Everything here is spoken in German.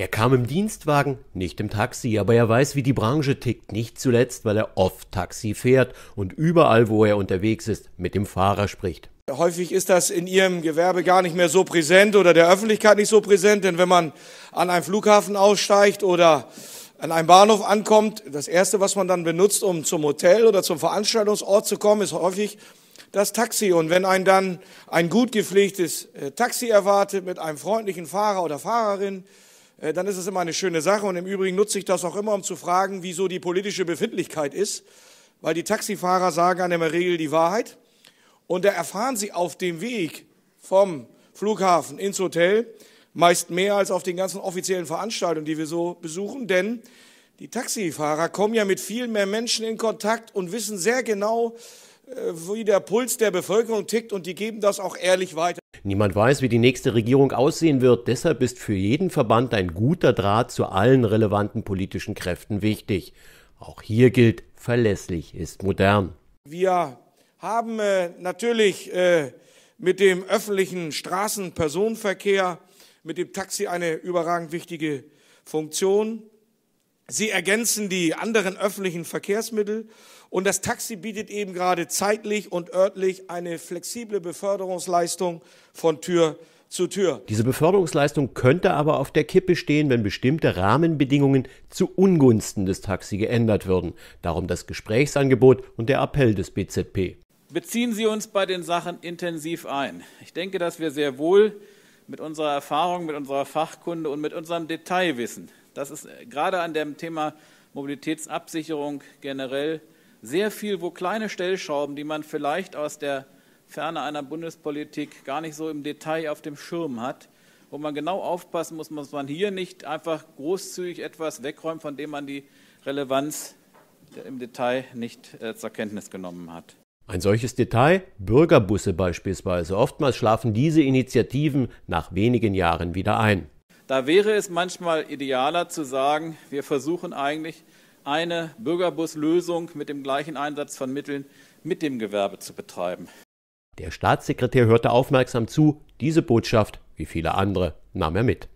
Er kam im Dienstwagen, nicht im Taxi, aber er weiß, wie die Branche tickt, nicht zuletzt, weil er oft Taxi fährt und überall, wo er unterwegs ist, mit dem Fahrer spricht. Häufig ist das in Ihrem Gewerbe gar nicht mehr so präsent oder der Öffentlichkeit nicht so präsent, denn wenn man an einem Flughafen aussteigt oder an einem Bahnhof ankommt, das Erste, was man dann benutzt, um zum Hotel oder zum Veranstaltungsort zu kommen, ist häufig das Taxi. Und wenn ein dann ein gut gepflegtes äh, Taxi erwartet mit einem freundlichen Fahrer oder Fahrerin, äh, dann ist es immer eine schöne Sache. Und im Übrigen nutze ich das auch immer, um zu fragen, wieso die politische Befindlichkeit ist, weil die Taxifahrer sagen an der Regel die Wahrheit. Und da erfahren sie auf dem Weg vom Flughafen ins Hotel meist mehr als auf den ganzen offiziellen Veranstaltungen, die wir so besuchen, denn die Taxifahrer kommen ja mit viel mehr Menschen in Kontakt und wissen sehr genau, äh, wie der Puls der Bevölkerung tickt und die geben das auch ehrlich weiter. Niemand weiß, wie die nächste Regierung aussehen wird, deshalb ist für jeden Verband ein guter Draht zu allen relevanten politischen Kräften wichtig. Auch hier gilt, verlässlich ist modern. Wir haben äh, natürlich äh, mit dem öffentlichen Straßenpersonenverkehr, mit dem Taxi eine überragend wichtige Funktion. Sie ergänzen die anderen öffentlichen Verkehrsmittel und das Taxi bietet eben gerade zeitlich und örtlich eine flexible Beförderungsleistung von Tür zu Tür. Diese Beförderungsleistung könnte aber auf der Kippe stehen, wenn bestimmte Rahmenbedingungen zu Ungunsten des Taxi geändert würden. Darum das Gesprächsangebot und der Appell des BZP. Beziehen Sie uns bei den Sachen intensiv ein. Ich denke, dass wir sehr wohl mit unserer Erfahrung, mit unserer Fachkunde und mit unserem Detailwissen das ist äh, gerade an dem Thema Mobilitätsabsicherung generell sehr viel, wo kleine Stellschrauben, die man vielleicht aus der Ferne einer Bundespolitik gar nicht so im Detail auf dem Schirm hat, wo man genau aufpassen muss, dass man hier nicht einfach großzügig etwas wegräumt, von dem man die Relevanz äh, im Detail nicht äh, zur Kenntnis genommen hat. Ein solches Detail? Bürgerbusse beispielsweise. Oftmals schlafen diese Initiativen nach wenigen Jahren wieder ein. Da wäre es manchmal idealer zu sagen, wir versuchen eigentlich eine Bürgerbuslösung mit dem gleichen Einsatz von Mitteln mit dem Gewerbe zu betreiben. Der Staatssekretär hörte aufmerksam zu. Diese Botschaft, wie viele andere, nahm er mit.